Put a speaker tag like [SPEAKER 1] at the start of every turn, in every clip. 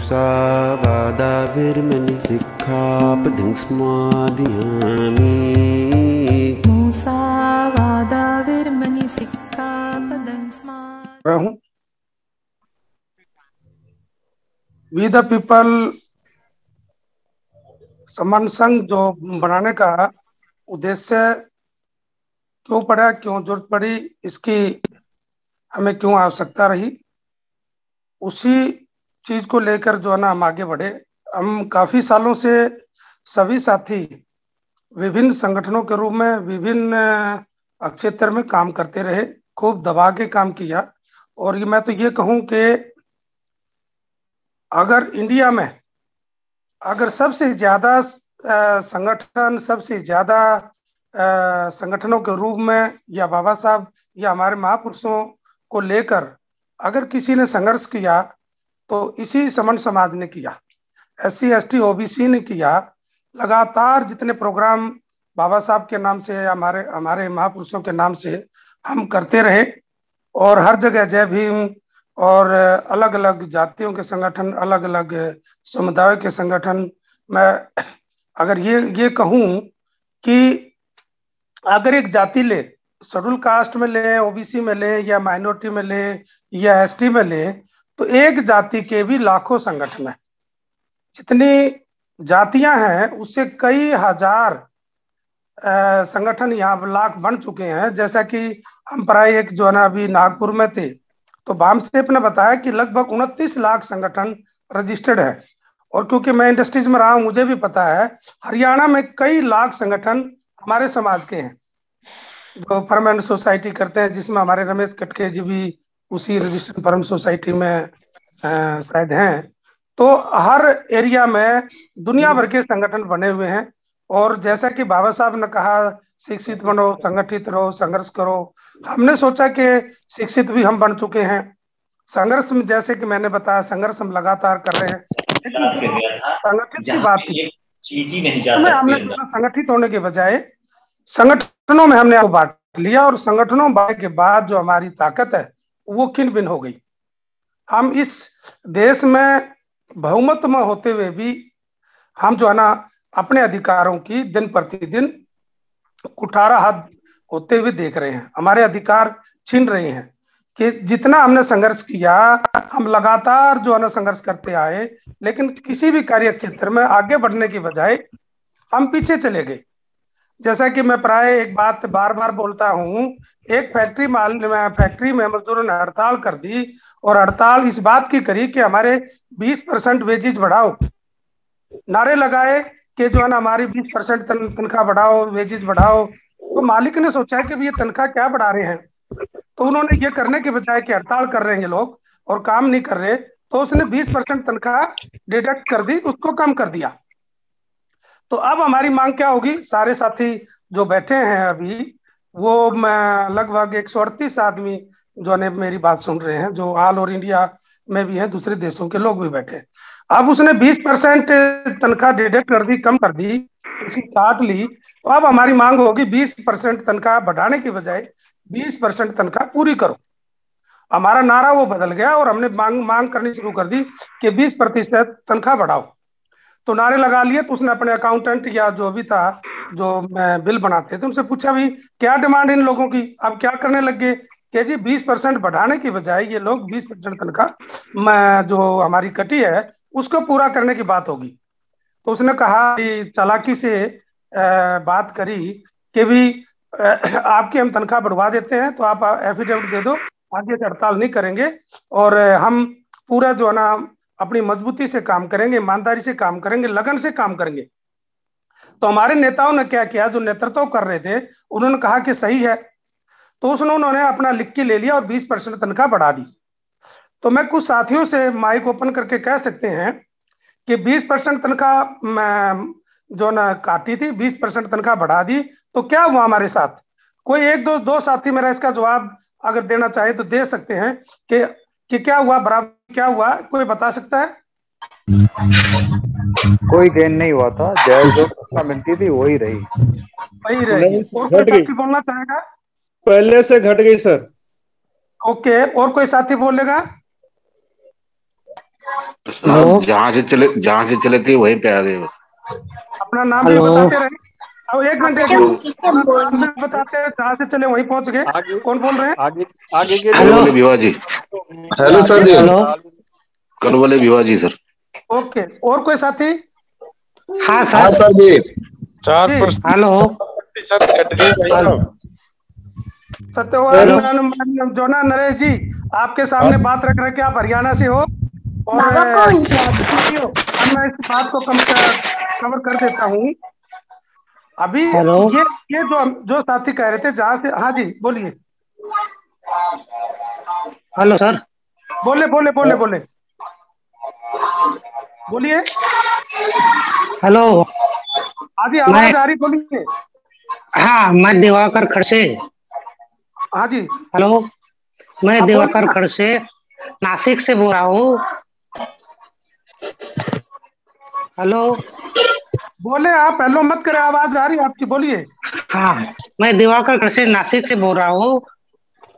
[SPEAKER 1] सा वादा
[SPEAKER 2] we the people समन संघ जो बनाने का उद्देश्य क्यों पड़ा क्यों जरूरत पड़ी इसकी हमें क्यों आवश्यकता रही उसी चीज को लेकर जो है ना हम आगे बढ़े हम काफी सालों से सभी साथी विभिन्न संगठनों के रूप में विभिन्न क्षेत्र में काम करते रहे खूब दबा के काम किया और ये मैं तो ये कहूं कि अगर इंडिया में अगर सबसे ज्यादा संगठन सबसे ज्यादा संगठनों के रूप में या बाबा साहब या हमारे महापुरुषों को लेकर अगर किसी ने संघर्ष किया तो इसी समन समाज ने किया S C S T OBC ने किया लगातार जितने प्रोग्राम बाबा साहब के नाम से हमारे हमारे महापुरुषों के नाम से हम करते रहे और हर जगह जय भीम और अलग अलग जातियों के संगठन अलग अलग समुदाय के संगठन मैं अगर ये ये कहूँ कि अगर एक जाति ले शेड्यूल कास्ट में ले ओबीसी में ले या माइनॉरिटी में ले या एसटी में ले तो एक जाति के भी लाखों संगठन है जितनी जातियां हैं उससे कई हजार संगठन यहाँ लाख बन चुके हैं जैसा कि हम प्राय एक जो है ना अभी नागपुर में थे तो बामसेप ने बताया कि लगभग उनतीस लाख संगठन रजिस्टर्ड है और क्योंकि मैं इंडस्ट्रीज में रहा हूं मुझे भी पता है हरियाणा में कई लाख संगठन हमारे समाज के हैं जो फर्म एंड सोसाइटी करते हैं जिसमें हमारे रमेश कटके जी भी उसी रजिस्ट्रेशन फर्म सोसाइटी में शायद हैं तो हर एरिया में दुनिया भर के संगठन बने हुए हैं और जैसा कि बाबा साहब ने कहा शिक्षित बनो संगठित रहो संघर्ष करो हमने सोचा कि शिक्षित भी हम बन चुके हैं संघर्ष में जैसे कि मैंने बताया संघर्ष हम लगातार कर रहे हैं
[SPEAKER 1] संगठित की बात हमें हमने
[SPEAKER 2] संगठित होने के बजाय संगठनों में हमने बांट लिया और संगठनों के बाद जो हमारी ताकत है वो किन बिन हो गई हम इस देश में बहुमत में होते हुए भी हम जो है ना अपने अधिकारों की दिन प्रतिदिन कुठारा हाथ होते हुए देख रहे हैं हमारे अधिकार छीन रहे हैं कि जितना हमने संघर्ष किया हम लगातार जो है ना संघर्ष करते आए लेकिन किसी भी कार्य क्षेत्र में आगे बढ़ने की बजाय हम पीछे चले गए जैसा कि मैं प्राय एक बात बार बार बोलता हूँ एक फैक्ट्री माल फैक्ट्री में मजदूरों ने हड़ताल कर दी और हड़ताल इस बात की करी कि हमारे 20 परसेंट वेजेज बढ़ाओ नारे लगाए कि जो है ना हमारी 20 परसेंट तनख्वाह बढ़ाओ वेजेज बढ़ाओ तो मालिक ने सोचा कि ये तनख्वाह क्या बढ़ा रहे हैं तो उन्होंने ये करने के बजाय कि हड़ताल कर रहे हैं लोग और काम नहीं कर रहे तो उसने बीस परसेंट तनख्वाह डिडक्ट कर दी उसको कम कर दिया तो अब हमारी मांग क्या होगी सारे साथी जो बैठे हैं अभी वो लगभग एक सौ अड़तीस आदमी जो ने मेरी बात सुन रहे हैं जो ऑल ओवर इंडिया में भी हैं दूसरे देशों के लोग भी बैठे अब उसने 20 परसेंट तनख्वाह डिडक्ट कर दी कम कर दी उसकी काट ली तो अब हमारी मांग होगी 20 परसेंट तनख्वाह बढ़ाने की बजाय 20 परसेंट तनख्वाह पूरी करो हमारा नारा वो बदल गया और हमने मांग मांग करनी शुरू कर दी कि 20 प्रतिशत तनख्वाह बढ़ाओ तो नारे लगा लिए तो उसने अपने अकाउंटेंट या जो भी था जो मैं बिल बनाते थे उनसे पूछा भी क्या डिमांड इन लोगों की अब क्या करने लग गए कि जी बीस परसेंट बढ़ाने की बजाय ये लोग बीस परसेंट तनखा मैं जो हमारी कटी है उसको पूरा करने की बात होगी तो उसने कहा चालाकी से बात करी कि भी आपकी हम तनख्वाह बढ़वा देते हैं तो आप एफिडेविट दे दो आगे हड़ताल नहीं करेंगे और हम पूरा जो है ना अपनी मजबूती से काम करेंगे ईमानदारी से काम करेंगे लगन से काम करेंगे तो हमारे नेताओं ने क्या किया जो नेतृत्व कर रहे थे उन्होंने कहा कि सही है तो उसने उन्होंने अपना लिख के ले लिया और 20 परसेंट तनख्वाह बढ़ा दी तो मैं कुछ साथियों से माइक ओपन करके कह सकते हैं कि 20 परसेंट तनख्वाह जो ना काटी थी 20 परसेंट तनख्वाह बढ़ा दी तो क्या हुआ हमारे साथ कोई एक दो दो साथी मेरा इसका जवाब अगर देना चाहे तो दे सकते हैं कि कि क्या हुआ बराबर क्या हुआ कोई बता सकता है
[SPEAKER 3] कोई गेन नहीं हुआ था जय जो मिलती थी वही रही वही रही बोलना चाहेगा पहले से घट गई सर
[SPEAKER 2] ओके और कोई साथी बोलेगा
[SPEAKER 4] जहाँ से चले जहाँ से चले थे वही पे आ गए
[SPEAKER 2] अपना नाम भी बताते रहे अब एक मिनट एक मिनट बताते हैं कहाँ से चले वहीं पहुंच गए कौन बोल रहे हैं आगे आगे के हेलो
[SPEAKER 3] विवा हेलो सर जी हेलो कौन बोले विवाजी सर
[SPEAKER 2] ओके और कोई साथी हाँ सर हाँ सर जी
[SPEAKER 3] चार प्रश्न हेलो प्रतिशत कट गई
[SPEAKER 2] सत्यवान जोना नरेश जी आपके सामने हाँ। बात रख रहे आप हरियाणा से हो और मैं इस बात को कम कर, कवर कर देता हूँ अभी ये ये जो जो साथी कह रहे थे जहाँ से हाँ जी बोलिए हेलो सर बोले बोले बोले बोले बोलिए हेलो हाँ जी आवाज आ रही बोलिए हाँ मैं दिवाकर खड़से हाँ जी हेलो मैं दिवाकर खड़से नासिक से बोल रहा हूँ हेलो बोले आप हेलो मत करें आवाज आ रही है आपकी बोलिए हाँ मैं दिवाकर कृषि नासिक से बोल रहा हूँ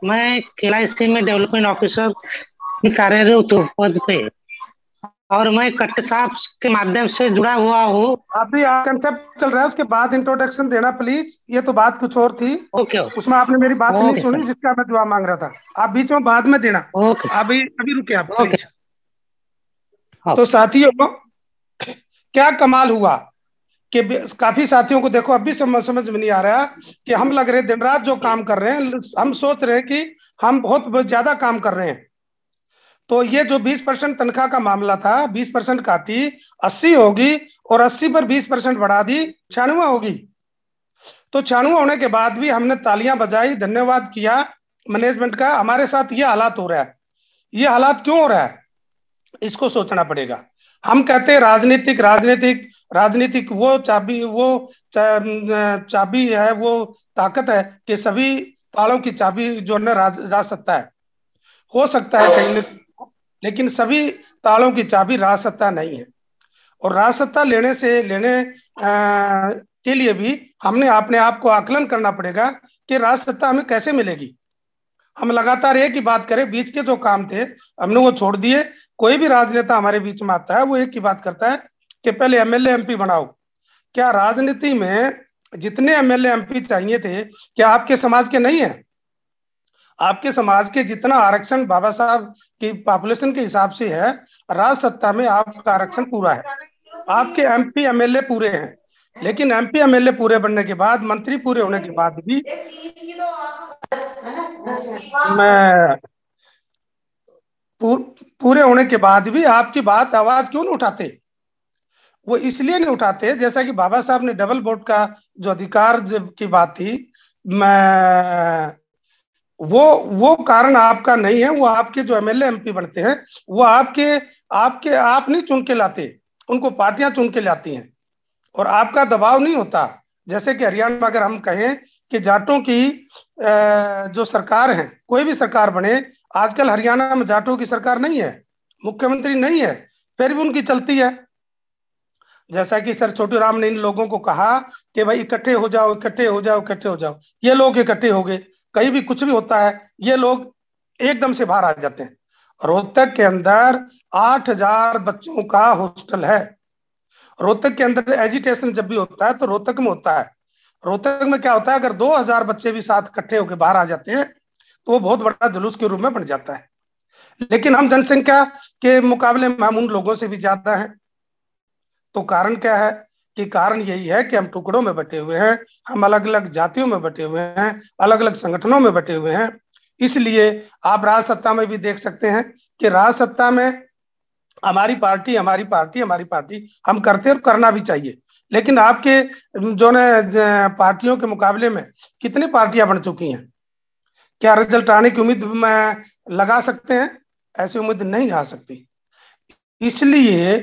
[SPEAKER 2] मैं खिला स्कीम में डेवलपमेंट ऑफिसर कार्यरत पद पे और मैं कट साहब के माध्यम से जुड़ा हुआ हूँ अभी कंसेप्ट चल रहा है उसके बाद इंट्रोडक्शन देना प्लीज ये तो बात कुछ और थी ओके okay. उसमें आपने मेरी बात okay, नहीं सुनी जिसका मैं जवाब मांग रहा था आप बीच में बाद में देना okay. अभी अभी रुके आप okay. तो साथियों क्या कमाल हुआ कि काफी साथियों को देखो अब भी समझ समझ में नहीं आ रहा कि हम लग रहे दिन रात जो काम कर रहे हैं हम सोच रहे हैं कि हम बहुत ज्यादा काम कर रहे हैं तो ये जो 20 परसेंट तनख्वाह का मामला था 20 परसेंट का थी अस्सी होगी और 80 पर 20 परसेंट बढ़ा दी छियानवे होगी तो छियानवे होने के बाद भी हमने तालियां बजाई धन्यवाद किया मैनेजमेंट का हमारे साथ ये हालात हो रहा है ये हालात क्यों हो रहा है इसको सोचना पड़ेगा हम कहते हैं राजनीतिक राजनीतिक राजनीतिक वो चाबी वो चाबी है वो ताकत है कि सभी तालों की चाबी जो है राज, राज सत्ता है हो सकता है कहीं लेकिन सभी तालों की चाबी राज सत्ता नहीं है और राज सत्ता लेने से लेने आ, के लिए भी हमने अपने आप को आकलन करना पड़ेगा कि राज सत्ता हमें कैसे मिलेगी हम लगातार एक ही बात करें बीच के जो काम थे हमने वो छोड़ दिए कोई भी राजनेता हमारे बीच में आता है वो एक ही बात करता है कि पहले एमएलए एमपी बनाओ क्या राजनीति में जितने एमएलए एमपी चाहिए थे क्या आपके समाज के नहीं है आपके समाज के जितना आरक्षण बाबा साहब की पॉपुलेशन के हिसाब से है राज सत्ता में आपका आरक्षण पूरा है आपके एमपी एमएलए पूरे हैं लेकिन एमपी एमएलए पूरे बनने के बाद मंत्री पूरे होने के बाद भी मैं पूरे होने के बाद भी आपकी बात आवाज क्यों नहीं उठाते वो इसलिए नहीं उठाते जैसा कि बाबा साहब ने डबल वोट का जो अधिकार की बात थी मैं वो वो कारण आपका नहीं है वो आपके जो एमएलए एमपी बनते हैं वो आपके आपके आप नहीं चुन के लाते उनको पार्टियां चुन के लाती हैं और आपका दबाव नहीं होता जैसे कि हरियाणा में अगर हम कहें कि जाटों की जो सरकार है कोई भी सरकार बने आजकल हरियाणा में जाटों की सरकार नहीं है मुख्यमंत्री नहीं है फिर भी उनकी चलती है जैसा कि सर छोटू राम ने इन लोगों को कहा कि भाई इकट्ठे हो जाओ इकट्ठे हो जाओ इकट्ठे हो जाओ ये लोग इकट्ठे हो गए कहीं भी कुछ भी होता है ये लोग एकदम से बाहर आ जाते हैं रोहतक के अंदर आठ हजार बच्चों का हॉस्टल है रोहतक के अंदर एजिटेशन जब भी होता है तो रोहतक में होता है रोहतक में क्या होता है अगर हजार बच्चे भी साथ इकट्ठे होकर बाहर आ जाते हैं तो वो बहुत बड़ा जुलूस के रूप में बन जाता है लेकिन हम जनसंख्या के मुकाबले में हम उन लोगों से भी ज्यादा हैं तो कारण क्या है कि कारण यही है कि हम टुकड़ों में बटे हुए हैं हम अलग अलग जातियों में बटे हुए हैं अलग अलग संगठनों में बटे हुए हैं इसलिए आप राज सत्ता में भी देख सकते हैं कि राज सत्ता में हमारी पार्टी हमारी पार्टी हमारी पार्टी हम करते और करना भी चाहिए लेकिन आपके जो ने पार्टियों के मुकाबले में कितनी पार्टियां बन चुकी हैं क्या रिजल्ट आने की उम्मीद में लगा सकते हैं ऐसी उम्मीद नहीं आ सकती इसलिए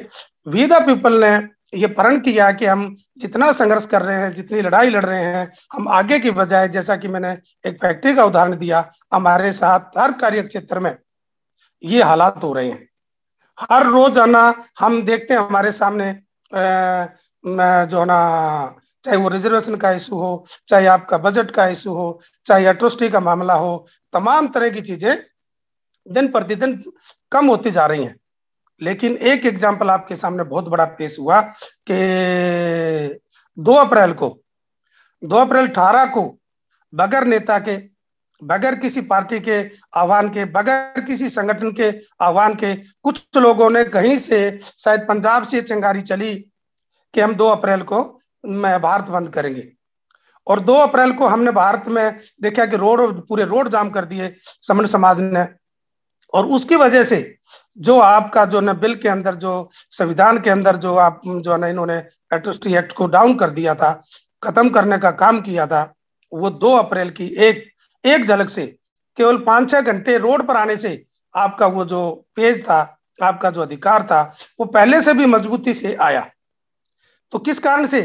[SPEAKER 2] वी द पीपल ने ये प्रण किया कि हम जितना संघर्ष कर रहे हैं जितनी लड़ाई लड़ रहे हैं हम आगे की बजाय जैसा कि मैंने एक फैक्ट्री का उदाहरण दिया हमारे साथ हर कार्य क्षेत्र में ये हालात हो रहे हैं हर रोज आना हम देखते हैं हमारे सामने जो है ना चाहे वो रिजर्वेशन का इशू हो चाहे आपका बजट का इशू हो चाहे एट्रोसिटी का मामला हो तमाम तरह की चीजें दिन प्रतिदिन कम होती जा रही हैं लेकिन एक एग्जाम्पल आपके सामने बहुत बड़ा पेश हुआ कि दो अप्रैल को दो अप्रैल अठारह को बगैर नेता के बगैर किसी पार्टी के आह्वान के बगैर किसी संगठन के आह्वान के कुछ लोगों ने कहीं से शायद पंजाब से चिंगारी चली कि हम दो अप्रैल को भारत बंद करेंगे और दो अप्रैल को हमने भारत में देखा कि रोड पूरे रोड जाम कर दिए समण समाज ने और उसकी वजह से जो आपका जो ना बिल के अंदर जो संविधान के अंदर जो आप जो ना इन्होंने एट्रोसिटी एक्ट को डाउन कर दिया था खत्म करने का काम किया था वो दो अप्रैल की एक एक झलक से केवल पांच छह घंटे रोड पर आने से आपका वो जो पेज था आपका जो अधिकार था वो पहले से भी मजबूती से आया तो किस कारण से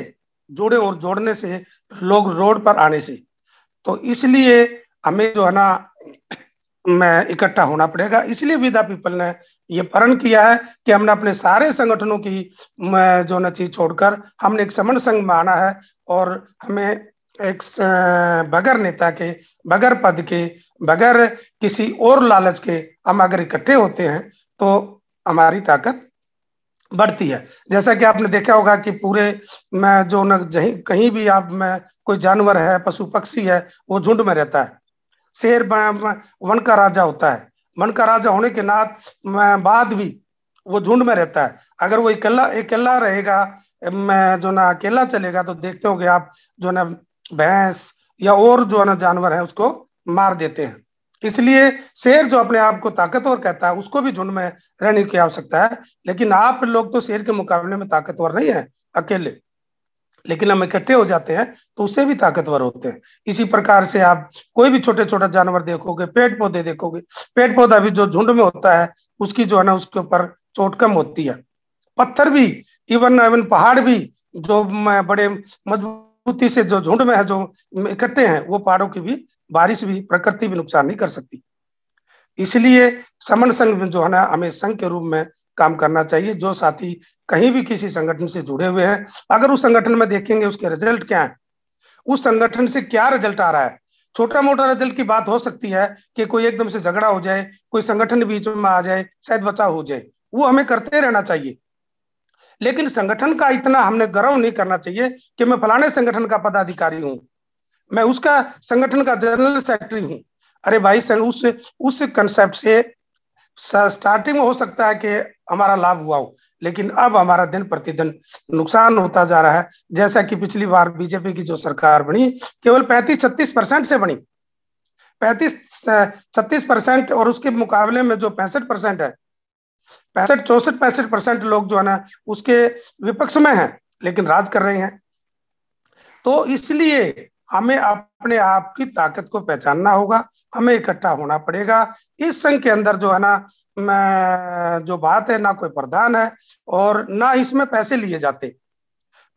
[SPEAKER 2] जुड़े और जोड़ने से लोग रोड पर आने से तो इसलिए हमें जो है ना में इकट्ठा होना पड़ेगा इसलिए विदा पीपल ने ये प्रण किया है कि हमने अपने सारे संगठनों की जो न चीज छोड़कर हमने एक समण संघ माना है और हमें एक बगैर नेता के बगैर पद के बगैर किसी और लालच के हम अगर इकट्ठे होते हैं तो हमारी ताकत बढ़ती है जैसा कि आपने देखा होगा कि पूरे में जो न कहीं भी आप में कोई जानवर है पशु पक्षी है वो झुंड में रहता है शेर वन का राजा होता है वन का राजा होने के नाथ बाद भी वो झुंड में रहता है अगर वो इकल्ला इकल्ला रहेगा मैं जो ना अकेला चलेगा तो देखते हो कि आप जो ना भैंस या और जो ना जानवर है उसको मार देते हैं इसलिए शेर जो अपने आप को ताकतवर कहता है उसको भी झुंड में रहने की आवश्यकता है लेकिन आप लोग तो शेर के मुकाबले में ताकतवर नहीं है अकेले लेकिन हम इकट्ठे हो जाते हैं तो उससे भी ताकतवर होते हैं इसी प्रकार से आप कोई भी छोटे छोटे जानवर देखोगे पेड़ पौधे देखोगे पेड़ पौधा भी जो झुंड में होता है उसकी जो है ना उसके ऊपर चोट कम होती है पत्थर भी इवन इवन पहाड़ भी जो बड़े मजबूती से जो झुंड में है जो इकट्ठे हैं वो पहाड़ों की भी बारिश भी प्रकृति भी नुकसान नहीं कर सकती इसलिए समन संघ जो है ना हमें संघ के रूप में काम करना चाहिए जो साथी कहीं भी किसी संगठन से जुड़े हुए हैं अगर उस संगठन में देखेंगे उसके रिजल्ट क्या है उस संगठन से क्या रिजल्ट आ रहा है छोटा मोटा रिजल्ट की बात हो सकती है कि कोई एकदम से झगड़ा हो जाए कोई संगठन बीच में आ जाए शायद बचाव हो जाए वो हमें करते रहना चाहिए लेकिन संगठन का इतना हमने गर्व नहीं करना चाहिए कि मैं फलाने संगठन का पदाधिकारी हूं मैं उसका संगठन का जनरल सेक्रेटरी हूं अरे भाई उस उस कंसेप्ट से स्टार्टिंग में हो सकता है कि हमारा लाभ हुआ हो लेकिन अब हमारा दिन प्रतिदिन नुकसान होता जा रहा है जैसा कि पिछली बार बीजेपी की जो सरकार बनी केवल पैंतीस छत्तीस परसेंट से बनी पैंतीस छत्तीस परसेंट और उसके मुकाबले में जो पैंसठ परसेंट है पैंसठ चौसठ पैंसठ परसेंट लोग जो है ना उसके विपक्ष में है लेकिन राज कर रहे हैं तो इसलिए हमें अपने आप की ताकत को पहचानना होगा हमें इकट्ठा होना पड़ेगा इस संघ के अंदर जो है ना जो बात है ना कोई प्रधान है और ना इसमें पैसे लिए जाते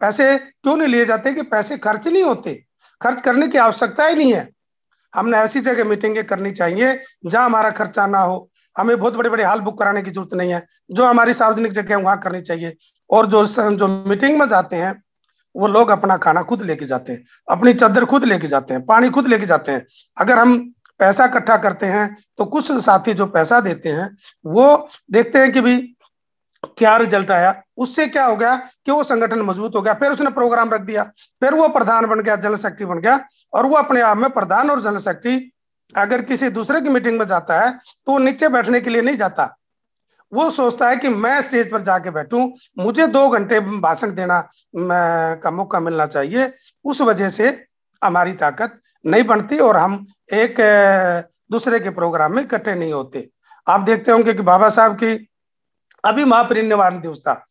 [SPEAKER 2] पैसे क्यों नहीं लिए जाते कि पैसे खर्च नहीं होते खर्च करने की आवश्यकता ही नहीं है हमने ऐसी जगह मीटिंगें करनी चाहिए जहां हमारा खर्चा ना हो हमें बहुत बड़े बड़े हाल बुक कराने की जरूरत नहीं है जो हमारी सार्वजनिक जगह है वहां करनी चाहिए और जो जो मीटिंग में जाते हैं वो लोग अपना खाना खुद लेके जाते हैं अपनी चादर खुद लेके जाते हैं पानी खुद लेके जाते हैं अगर हम पैसा इकट्ठा करते हैं तो कुछ साथी जो पैसा देते हैं वो देखते हैं कि भी क्या रिजल्ट आया उससे क्या हो गया कि वो संगठन मजबूत हो गया फिर उसने प्रोग्राम रख दिया फिर वो प्रधान बन गया जनरल सेक्रेटरी बन गया और वो अपने आप में प्रधान और जनरल सेक्रेटरी अगर किसी दूसरे की मीटिंग में जाता है तो वो नीचे बैठने के लिए नहीं जाता वो सोचता है कि मैं स्टेज पर जाके बैठूं मुझे दो घंटे भाषण देना का मौका मिलना चाहिए उस वजह से हमारी ताकत नहीं बनती और हम एक दूसरे के प्रोग्राम में इकट्ठे नहीं होते आप देखते होंगे कि बाबा साहब की अभी महापरिनिर्वाण दिवस था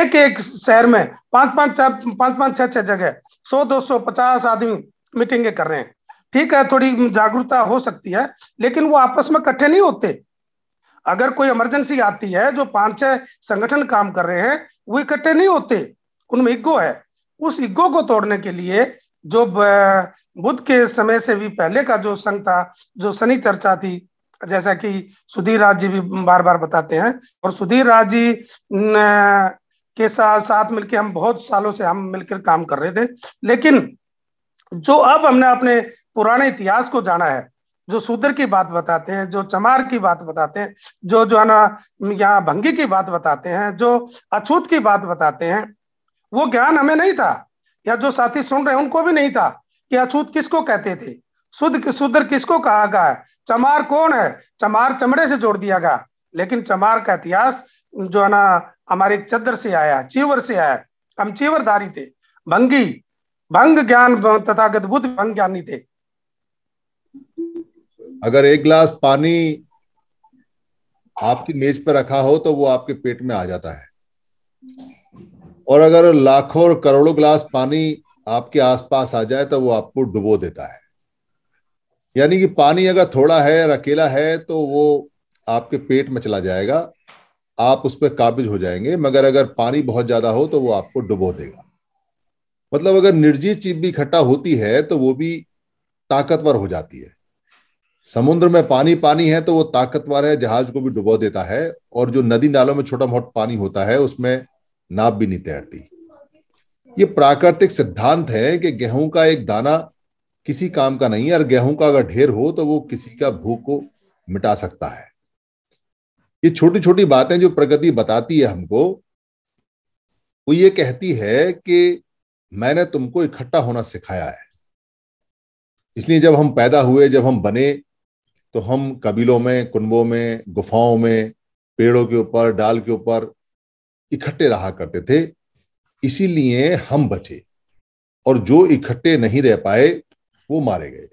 [SPEAKER 2] एक एक शहर में पांच पांच चार पांच पांच छह छह जगह सौ दो सौ पचास आदमी मीटिंगे कर रहे हैं ठीक है थोड़ी जागरूकता हो सकती है लेकिन वो आपस में इकट्ठे नहीं होते अगर कोई इमरजेंसी आती है जो पांच छह संगठन काम कर रहे हैं वो इकट्ठे नहीं होते उनमें इगो है उस इगो को तोड़ने के लिए जो बुद्ध के समय से भी पहले का जो संघ था जो शनि चर्चा थी जैसा कि सुधीर राज जी भी बार बार बताते हैं और सुधीर राज जी के साथ साथ मिलकर हम बहुत सालों से हम मिलकर काम कर रहे थे लेकिन जो अब हमने अपने पुराने इतिहास को जाना है जो शूद्र की बात बताते हैं जो चमार की बात बताते हैं जो जो है ना यहाँ भंगी की बात बताते हैं जो अछूत की बात बताते हैं वो ज्ञान हमें नहीं था या जो साथी सुन रहे उनको भी नहीं था कि अछूत किसको कहते थे शुद्ध शुद्र किसको कहा गया है चमार कौन है चमार चमड़े से जोड़ दिया गया लेकिन चमार का इतिहास जो है ना हमारे चद्र से आया चीवर से आया हम चीवरधारी थे भंगी भंग ज्ञान तथागत बुद्ध भंग ज्ञानी थे
[SPEAKER 4] अगर एक गिलास पानी आपकी मेज पर रखा हो तो वो आपके पेट में आ जाता है और अगर लाखों और करोड़ों गिलास पानी आपके आसपास आ जाए तो वो आपको डुबो देता है यानी कि पानी अगर थोड़ा है और अकेला है तो वो आपके पेट में चला जाएगा आप उस पर काबिज हो जाएंगे मगर अगर पानी बहुत ज्यादा हो तो वो आपको डुबो देगा मतलब अगर निर्जीव चीज भी इकट्ठा होती है तो वो भी ताकतवर हो जाती है समुद्र में पानी पानी है तो वो ताकतवर है जहाज को भी डुबो देता है और जो नदी नालों में छोटा मोटा पानी होता है उसमें नाप भी नहीं तैरती ये प्राकृतिक सिद्धांत है कि गेहूं का एक दाना किसी काम का नहीं है और गेहूं का अगर ढेर हो तो वो किसी का भूख को मिटा सकता है ये छोटी छोटी बातें जो प्रगति बताती है हमको वो ये कहती है कि मैंने तुमको इकट्ठा होना सिखाया है इसलिए जब हम पैदा हुए जब हम बने तो हम कबीलों में कुनबों में गुफाओं में पेड़ों के ऊपर डाल के ऊपर इकट्ठे रहा करते थे इसीलिए हम बचे और जो इकट्ठे नहीं रह पाए वो मारे गए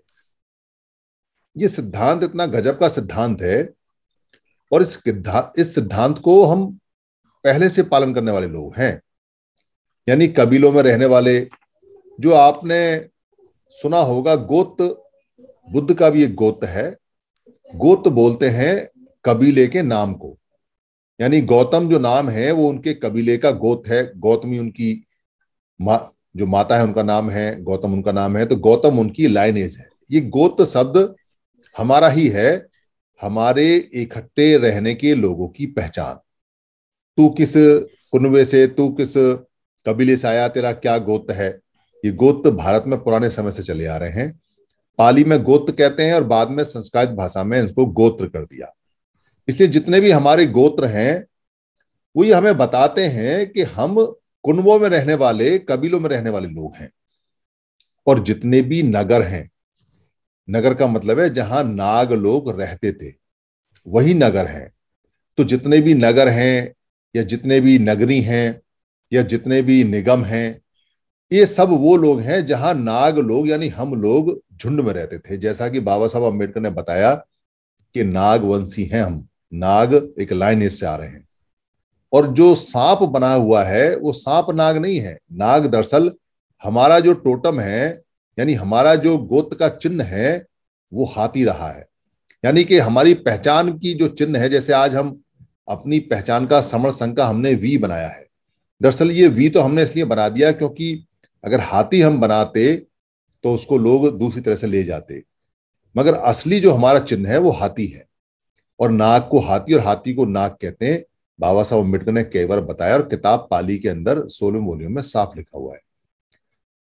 [SPEAKER 4] ये सिद्धांत इतना गजब का सिद्धांत है और इस इस सिद्धांत को हम पहले से पालन करने वाले लोग हैं यानी कबीलों में रहने वाले जो आपने सुना होगा गोत बुद्ध का भी एक गोत है गोत तो बोलते हैं कबीले के नाम को यानी गौतम जो नाम है वो उनके कबीले का गोत है गौतमी उनकी मा, जो माता है उनका नाम है गौतम उनका नाम है तो गौतम उनकी लाइनेज है ये गोत शब्द हमारा ही है हमारे इकट्ठे रहने के लोगों की पहचान तू किस कुनबे से तू किस कबीले से आया तेरा क्या गोत है ये गोत भारत में पुराने समय से चले आ रहे हैं पाली में गोत्र कहते हैं और बाद में संस्कृत भाषा में इनको गोत्र कर दिया इसलिए जितने भी हमारे गोत्र हैं वो ये हमें बताते हैं कि हम कुंबों में रहने वाले कबीलों में रहने वाले लोग हैं और जितने भी नगर हैं नगर का मतलब है जहां नाग लोग रहते थे वही नगर हैं तो जितने भी नगर हैं या जितने भी नगरी हैं या जितने भी निगम हैं ये सब वो लोग हैं जहां नाग लोग यानी हम लोग झुंड में रहते थे जैसा कि बाबा साहब अम्बेडकर ने बताया कि नागवंशी हैं हम नाग एक लाइन से आ रहे हैं और जो सांप बना हुआ है वो सांप नाग नहीं है नाग दरअसल हमारा जो टोटम है यानी हमारा जो गोत का चिन्ह है वो हाथी रहा है यानी कि हमारी पहचान की जो चिन्ह है जैसे आज हम अपनी पहचान का समर संघ का हमने वी बनाया है दरअसल ये वी तो हमने इसलिए बना दिया क्योंकि अगर हाथी हम बनाते तो उसको लोग दूसरी तरह से ले जाते मगर असली जो हमारा चिन्ह है वो हाथी है और नाग को हाथी और हाथी को नाग कहते हैं बाबा साहब अम्बेडकर ने कई बार बताया और किताब पाली के अंदर सोलह वोलियों में साफ लिखा हुआ है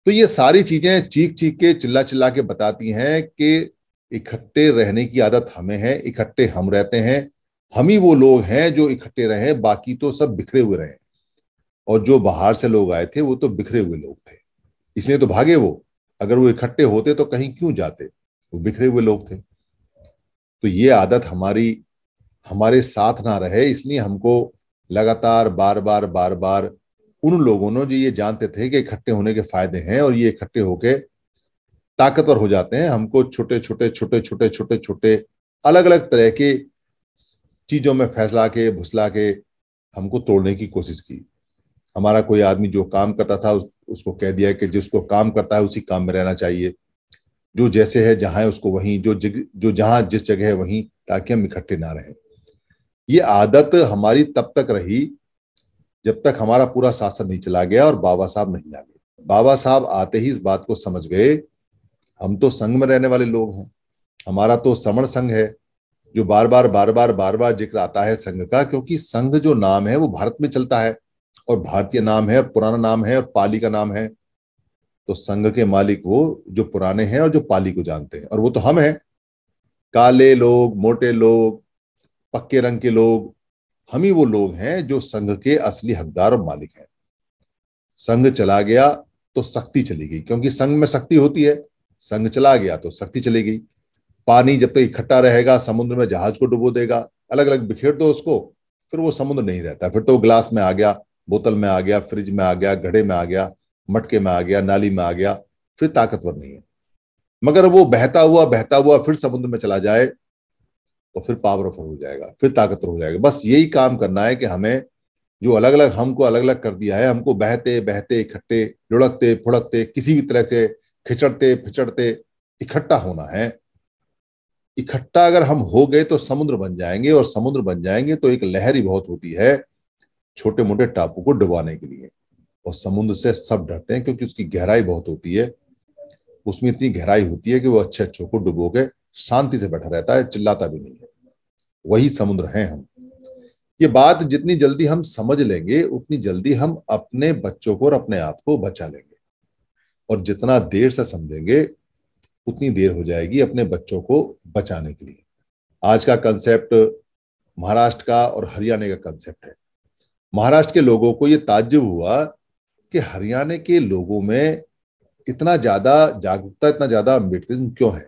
[SPEAKER 4] तो ये सारी चीजें चीख चीख के चिल्ला चिल्ला के बताती हैं कि इकट्ठे रहने की आदत हमें है इकट्ठे हम रहते हैं हम ही वो लोग हैं जो इकट्ठे रहे बाकी तो सब बिखरे हुए रहे और जो बाहर से लोग आए थे वो तो बिखरे हुए लोग थे इसलिए तो भागे वो अगर वो इकट्ठे होते तो कहीं क्यों जाते वो बिखरे हुए लोग थे तो ये आदत हमारी हमारे साथ ना रहे इसलिए हमको लगातार बार बार बार बार उन लोगों ने जो ये जानते थे कि इकट्ठे होने के फायदे हैं और ये इकट्ठे होके ताकतवर हो जाते हैं हमको छोटे छोटे छोटे छोटे छोटे छोटे अलग अलग तरह के चीजों में फैसला के भुसला के हमको तोड़ने की कोशिश की हमारा कोई आदमी जो काम करता था उस, उसको कह दिया कि जिसको काम करता है उसी काम में रहना चाहिए जो जैसे है जहां है उसको वहीं जो जग, जो जहां जिस जगह है वहीं ताकि हम इकट्ठे ना रहें ये आदत हमारी तब तक रही जब तक हमारा पूरा शासन नहीं चला गया और बाबा साहब नहीं आ गए बाबा साहब आते ही इस बात को समझ गए हम तो संघ में रहने वाले लोग हैं हमारा तो श्रवण संघ है जो बार बार बार बार बार बार जिक्र आता है संघ का क्योंकि संघ जो नाम है वो भारत में चलता है और भारतीय नाम है और पुराना नाम है और पाली का नाम है तो संघ के मालिक वो जो पुराने हैं और जो पाली को जानते हैं और वो तो हम हैं काले लोग मोटे लोग पक्के रंग के लोग हम ही वो लोग हैं जो संघ के असली हकदार और मालिक हैं संघ चला गया तो शक्ति चली गई क्योंकि संघ में शक्ति होती है संघ चला गया तो शक्ति चली गई पानी जब तक तो इकट्ठा रहेगा समुद्र में जहाज को डुबो देगा अलग अलग बिखेर दो उसको फिर वो समुद्र नहीं रहता फिर तो ग्लास में आ गया बोतल में आ गया फ्रिज में आ गया घड़े में आ गया मटके में आ गया नाली में आ गया फिर ताकतवर नहीं है मगर वो बहता हुआ बहता हुआ फिर समुद्र में चला जाए तो फिर पावरफुल हो जाएगा फिर ताकतवर हो जाएगा बस यही काम करना है कि हमें जो अलग अलग हमको अलग अलग कर दिया है हमको बहते बहते इकट्ठे लुढ़कते फुड़कते किसी भी तरह से खिचड़ते फिचड़ते इकट्ठा होना है इकट्ठा अगर हम हो गए तो समुद्र बन जाएंगे और समुद्र बन जाएंगे तो एक लहर ही बहुत होती है छोटे मोटे टापू को डुबाने के लिए और समुद्र से सब डरते हैं क्योंकि उसकी गहराई बहुत होती है उसमें इतनी गहराई होती है कि वो अच्छे अच्छों को डुबो के शांति से बैठा रहता है चिल्लाता भी नहीं है वही समुद्र है हम ये बात जितनी जल्दी हम समझ लेंगे उतनी जल्दी हम अपने बच्चों को और अपने आप को बचा लेंगे और जितना देर से समझेंगे उतनी देर हो जाएगी अपने बच्चों को बचाने के लिए आज का कंसेप्ट महाराष्ट्र का और हरियाणा का कंसेप्ट है महाराष्ट्र के लोगों को ये ताज्जुब हुआ कि हरियाणा के लोगों में इतना ज्यादा जागरूकता इतना ज्यादा अम्बेडकरिज्म क्यों है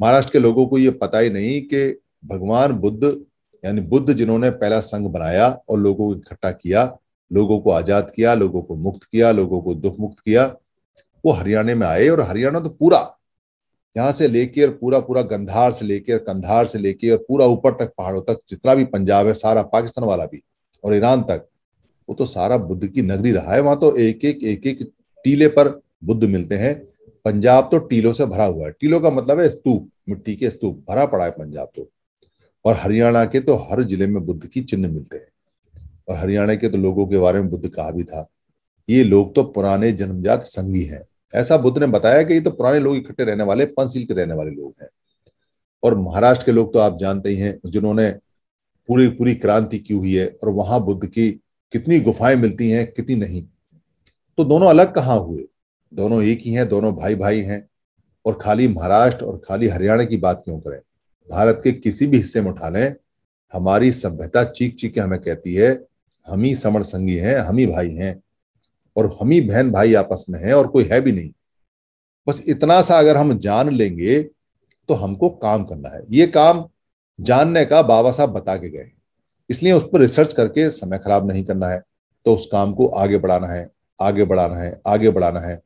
[SPEAKER 4] महाराष्ट्र के लोगों को ये पता ही नहीं कि भगवान बुद्ध यानी बुद्ध जिन्होंने पहला संघ बनाया और लोगों को इकट्ठा किया लोगों को आजाद किया लोगों को मुक्त किया लोगों को दुख मुक्त किया वो हरियाणा में आए और हरियाणा तो पूरा यहाँ से लेकर पूरा पूरा गंधार से लेकर कंधार से लेकर पूरा ऊपर तक पहाड़ों तक जितना भी पंजाब है सारा पाकिस्तान वाला भी और ईरान तक वो तो सारा बुद्ध की नगरी रहा है वहां तो एक एक एक एक टीले पर बुद्ध मिलते हैं पंजाब तो टीलों से भरा हुआ है टीलों का मतलब है स्तूप मिट्टी के स्तूप भरा पड़ा है पंजाब तो और हरियाणा के तो हर जिले में बुद्ध की चिन्ह मिलते हैं और हरियाणा के तो लोगों के बारे में बुद्ध कहा भी था ये लोग तो पुराने जन्मजात संगी हैं ऐसा बुद्ध ने बताया कि ये तो पुराने लोग इकट्ठे रहने वाले पंसील के रहने वाले लोग हैं और महाराष्ट्र के लोग तो आप जानते ही हैं जिन्होंने पूरी पूरी क्रांति की हुई है और वहां बुद्ध की कितनी गुफाएं मिलती हैं कितनी नहीं तो दोनों अलग कहाँ हुए दोनों एक ही हैं दोनों भाई भाई हैं और खाली महाराष्ट्र और खाली हरियाणा की बात क्यों करें भारत के किसी भी हिस्से में उठा लें हमारी सभ्यता चीख चीख के हमें कहती है हम ही समण संगी हैं हम ही भाई हैं और हम ही बहन भाई आपस में हैं और कोई है भी नहीं बस इतना सा अगर हम जान लेंगे तो हमको काम करना है ये काम जानने का बाबा साहब बता के गए इसलिए उस पर रिसर्च करके समय खराब नहीं करना है तो उस काम को आगे बढ़ाना है आगे बढ़ाना है आगे बढ़ाना है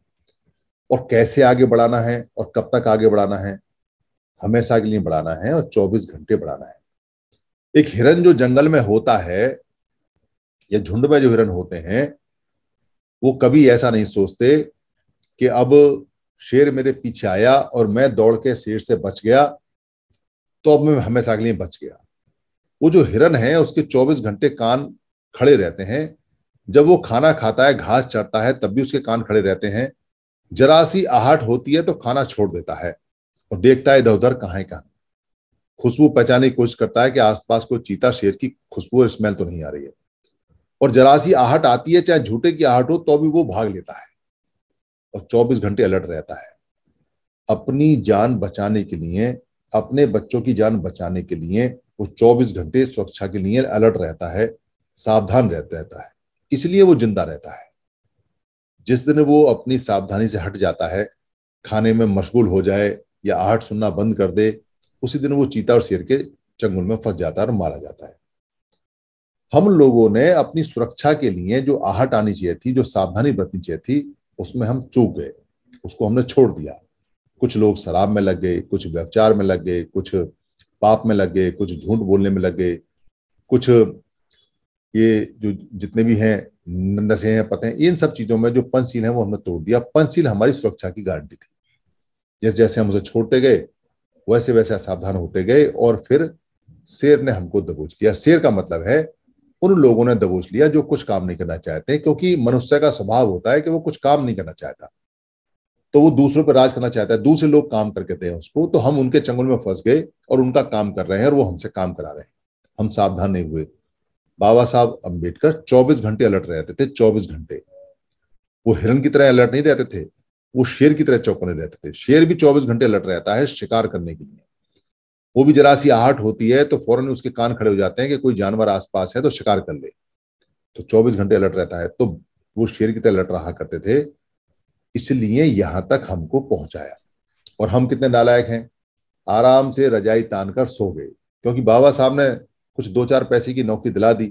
[SPEAKER 4] और कैसे आगे बढ़ाना है और कब तक आगे बढ़ाना है हमेशा के लिए बढ़ाना है और 24 घंटे बढ़ाना है एक हिरन जो जंगल में होता है या झुंड में जो हिरन होते हैं वो कभी ऐसा नहीं सोचते कि अब शेर मेरे पीछे आया और मैं दौड़ के शेर से बच गया तो अब मैं हमेशा के लिए बच गया वो जो हिरन है उसके 24 घंटे कान खड़े रहते हैं जब वो खाना खाता है घास चढ़ता है तब भी उसके कान खड़े रहते हैं जरा सी आहट होती है तो खाना छोड़ देता है और देखता है इधर उधर कहाँ कहा खुशबू पहचाने की कोशिश करता है कि आसपास कोई चीता शेर की खुशबू और स्मेल तो नहीं आ रही है और जरा सी आहट आती है चाहे झूठे की आहट हो तो भी वो भाग लेता है और 24 घंटे अलर्ट रहता है अपनी जान बचाने के लिए अपने बच्चों की जान बचाने के लिए वो 24 घंटे सुरक्षा के लिए अलर्ट रहता है सावधान रहता है इसलिए वो जिंदा रहता है जिस दिन वो अपनी सावधानी से हट जाता है खाने में मशगूल हो जाए या आहट सुनना बंद कर दे उसी दिन वो चीता और शेर के चंगुल में फंस जाता है और मारा जाता है हम लोगों ने अपनी सुरक्षा के लिए जो आहट आनी चाहिए थी जो सावधानी बरतनी चाहिए थी उसमें हम चूक गए उसको हमने छोड़ दिया कुछ लोग शराब में लग गए कुछ व्यवचार में लग गए कुछ पाप में लग गए कुछ झूठ बोलने में लग गए कुछ ये जो जितने भी हैं नशे हैं पते हैं इन सब चीजों में जो पंचशील है वो हमने तोड़ दिया पंचशील हमारी सुरक्षा की गारंटी थी जैसे जैसे हम उसे छोड़ते गए वैसे वैसे असावधान होते गए और फिर शेर ने हमको दबोच किया शेर का मतलब है उन लोगों ने दबोच लिया जो कुछ काम नहीं करना चाहते क्योंकि मनुष्य का स्वभाव होता है कि वो कुछ काम नहीं करना चाहता तो वो दूसरों पर राज करना चाहता है दूसरे लोग काम करके दे उसको तो हम उनके चंगुल में फंस गए और उनका काम कर रहे हैं और वो हमसे काम करा रहे हैं हम सावधान नहीं हुए बाबा साहब अम्बेडकर चौबीस घंटे अलर्ट रहते थे चौबीस घंटे वो हिरण की तरह अलर्ट नहीं रहते थे वो शेर की तरह चौकने रहते थे शेर भी 24 घंटे अलर्ट रहता है शिकार करने के लिए वो भी जरा सी आहट होती है तो फौरन उसके कान खड़े हो जाते हैं कि कोई जानवर आसपास है तो शिकार कर ले तो 24 घंटे अलर्ट रहता है तो वो शेर की तरह अलर्ट रहा करते थे इसलिए यहां तक हमको पहुंचाया और हम कितने नालायक हैं आराम से रजाई तान कर सो गए क्योंकि बाबा साहब ने कुछ दो चार पैसे की नौकरी दिला दी